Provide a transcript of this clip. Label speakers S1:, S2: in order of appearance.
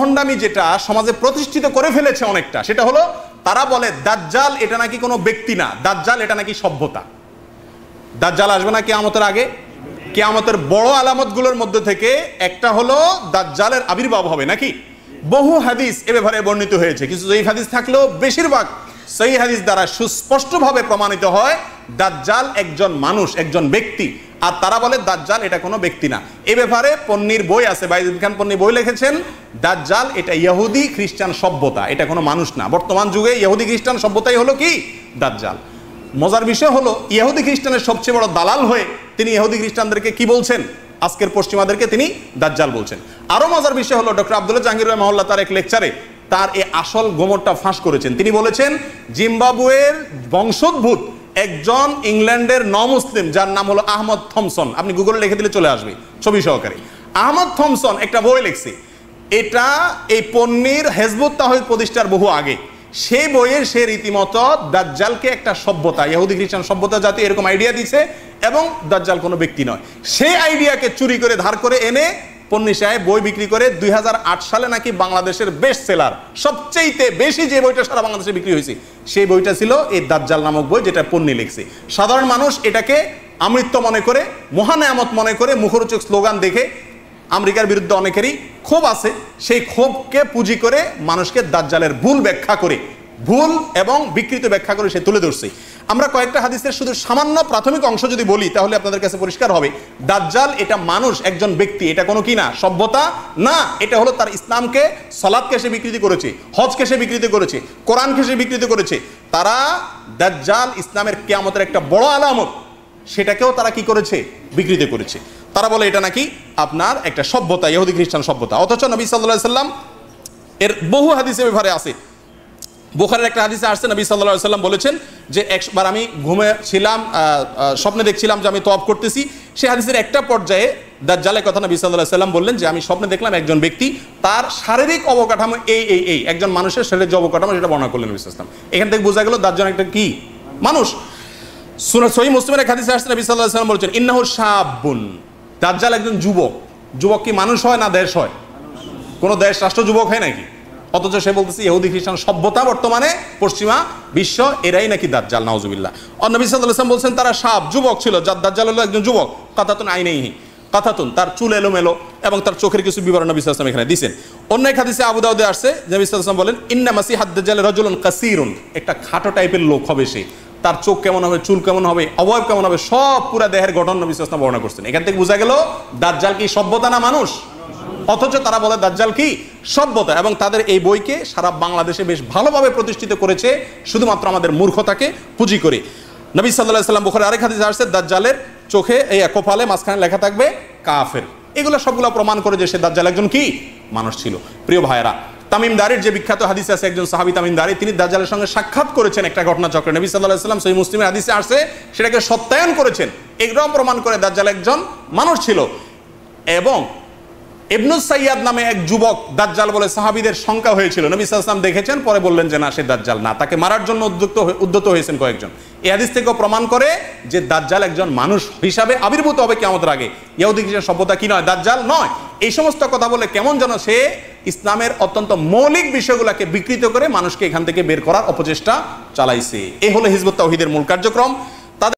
S1: ভণ্ডামি যেটা সমাজে প্রতিষ্ঠিত করে ফেলেছে অনেকটা সেটা হলো তারা বলে দাজ্জাল এটা নাকি কোনো ব্যক্তি না দাজ্জাল এটা নাকি সভ্যতা দাজ্জাল আসবে না কেয়ামতের আগে কেয়ামতের বড় আলামতগুলোর মধ্যে থেকে একটা হলো দাজ্জালের আবির্ভাব হবে নাকি বহু হাদিস এ ব্যাপারে বর্ণিত হয়েছে কিছু জয়ীফ হাদিস থাকলেও বেশিরভাগ সেই হাদিস দ্বারা সুস্পষ্টভাবে প্রমাণিত হয় দাজ্জাল একজন মানুষ একজন ব্যক্তি আর তারা বলে দাজ্জাল এটা কোনো ব্যক্তি না এ ব্যাপারে পন্নির বই আছে বাইজুদ্দিন খান পন্নি বই লিখেছেন দাজ্জাল এটা ইহুদি খ্রিস্টান সভ্যতা এটা কোনো মানুষ না বর্তমান যুগে ইহুদি খ্রিস্টান সভ্যতাই হলো কি দাজ্জাল মজার বিষয় হলো ইহুদি খ্রিস্টানের সবচেয়ে বড় দালাল হয়ে তিনি ইহুদি খ্রিস্টানদেরকে কি বলছেন আজকের পশ্চিমাদেরকে তিনি দাজ্জাল বলছেন আরও মজার বিষয় হলো ডক্টর আবদুল্লাহ জাহাঙ্গীর রহমাল্লা তার এক লেকচারে তার এ আসল গোমরটা ফাঁস করেছেন তিনি বলেছেন জিম্বাবুয়ের বংশোদ্ভূত একজন ইংল্যান্ডের ন মুসলিম যার নাম হলো আহমদ থমসন আপনি গুগলে লিখে দিলে চলে আসবে ছবি সহকারে আহমদ থমসন একটা বই লিখছে এটা এই পণ্যের হেজবুত তাহিদ প্রতিষ্ঠার বহু আগে সেই বইয়ের সে রীতিমতো দাজ্জালকে একটা সভ্যতা ইহুদি খ্রিস্টান সভ্যতা জাতি এরকম আইডিয়া দিছে এবং দাজ্জাল কোনো ব্যক্তি নয় সেই আইডিয়াকে চুরি করে ধার করে এনে পন্নী সাহেব বই বিক্রি করে দুই সালে নাকি বাংলাদেশের বেস্ট সেলার সবচেয়েতে বেশি যে বইটা সারা বাংলাদেশে বিক্রি হয়েছে সেই বইটা ছিল এই দাজ্জাল নামক বই যেটা পন্নী লিখছে সাধারণ মানুষ এটাকে আমৃত্য মনে করে মহানায়ামত মনে করে মুখরোচক স্লোগান দেখে আমেরিকার বিরুদ্ধে অনেকেরই ক্ষোভ আছে সেই ক্ষোভকে পুঁজি করে মানুষকে দাজ্জালের ভুল ব্যাখ্যা করে ভুল এবং বিকৃত ব্যাখ্যা করে সে তুলে ধরছে আমরা কয়েকটা হাদিসের শুধু সামান্য প্রাথমিক অংশ যদি বলি তাহলে আপনাদের কাছে পরিষ্কার হবে দাজ্জাল এটা মানুষ একজন ব্যক্তি এটা কোনো কি না সভ্যতা না এটা হলো তার ইসলামকে সলাদকে সে বিকৃতি করেছে হজকে সে বিকৃতি করেছে কোরআনকে সে বিকৃতি করেছে তারা দাজ্জাল ইসলামের কেয়ামতের একটা বড় আলামত সেটাকেও তারা কি করেছে বিকৃতি করেছে তারা বলে এটা নাকি আপনার একটা সভ্যতা ইহুদি খ্রিস্টান সভ্যতা অথচ নবী সাল্লাহ সাল্লাম এর বহু হাদিসে ব্যাপারে আছে বোখারের একটা হাদিসে আসছে নবী সাল্লা সাল্লাম বলেছেন যে একবার আমি ঘুমে ছিলাম স্বপ্নে দেখছিলাম যে আমি তপ করতেছি সে হাদিসের একটা পর্যায়ে দাজ্জালের কথা নবী সাল্লাহ সাল্লাম বললেন যে আমি স্বপ্নে দেখলাম একজন ব্যক্তি তার শারীরিক অবকাঠামো এই এই এই একজন মানুষের শারীরিক যে অবকাঠামো সেটা বর্ণনা করলেন নবী সাল্লাম এখান থেকে বোঝা গেল দাজ্জাল একটা কি মানুষ সুনা সহি মুসলিমের এক হাদিসে আসছে নবী সাল্লাহ সাল্লাম বলছেন ইন্নাহ সাবুন দাজ্জাল একজন যুবক যুবক কি মানুষ হয় না দেশ হয় কোনো দেশ রাষ্ট্র যুবক হয় নাকি অথচ সে বলতেছে ইহুদি খ্রিস্টান সভ্যতা বর্তমানে পশ্চিমা বিশ্ব এরাই নাকি দাজ্জাল নাউজুবিল্লাহ অন্য বিশ্বাম বলছেন তারা সাপ যুবক ছিল যার দাজ্জাল হলো একজন যুবক কাতাতুন আইনেইহি কাতাতুন তার চুল এলোমেলো এবং তার চোখের কিছু বিবরণ বিশ্বাসম এখানে দিয়েছেন অন্য এক হাদিসে দাউদে আসছে যে বিশ্বাসম বলেন ইন্না মাসি দাজ্জাল রজলন কাসিরুন একটা খাটো টাইপের লোক হবে সে তার চোখ কেমন হবে চুল কেমন হবে অবয়ব কেমন হবে সব পুরা দেহের গঠন বিশ্বাসনা বর্ণনা করছেন এখান থেকে বোঝা গেল দাজ্জাল কি সভ্যতা না মানুষ অথচ তারা বলে দাজ্জাল কি সভ্যতা এবং তাদের এই বইকে সারা বাংলাদেশে বেশ ভালোভাবে প্রতিষ্ঠিত করেছে শুধুমাত্র আমাদের মূর্খতাকে পুঁজি করে নবী সাল্লাহ সাল্লাম বুখারে আরেক হাদিস আসছে দাজ্জালের চোখে এই কপালে মাঝখানে লেখা থাকবে কাফের এগুলো সবগুলো প্রমাণ করে যে সে দাজ্জাল একজন কি মানুষ ছিল প্রিয় ভাইয়েরা তামিম দারির যে বিখ্যাত হাদিস আছে একজন সাহাবি তামিমদারি তিনি দাজ্জালের সঙ্গে সাক্ষাৎ করেছেন একটা ঘটনা চক্রে নবী সাল্লাহ সাল্লাম সেই মুসলিমের হাদিসে আসছে সেটাকে সত্যায়ন করেছেন এগুলো প্রমাণ করে দাজ্জাল একজন মানুষ ছিল এবং ইবনুস সৈয়াদ নামে এক যুবক দাজ্জাল বলে সাহাবিদের শঙ্কা হয়েছিল নবী সাল্লাম দেখেছেন পরে বললেন যে না সে দাজ্জাল না তাকে মারার জন্য উদ্যুক্ত উদ্যত হয়েছেন কয়েকজন এ হাদিস থেকেও প্রমাণ করে যে দাজ্জাল একজন মানুষ হিসাবে আবির্ভূত হবে কেমন আগে ইয়াহুদি সভ্যতা কি নয় দাজ্জাল নয় এই সমস্ত কথা বলে কেমন যেন সে ইসলামের অত্যন্ত মৌলিক বিষয়গুলোকে বিকৃত করে মানুষকে এখান থেকে বের করার অপচেষ্টা চালাইছে এ হলো হিজবত তাহিদের মূল কার্যক্রম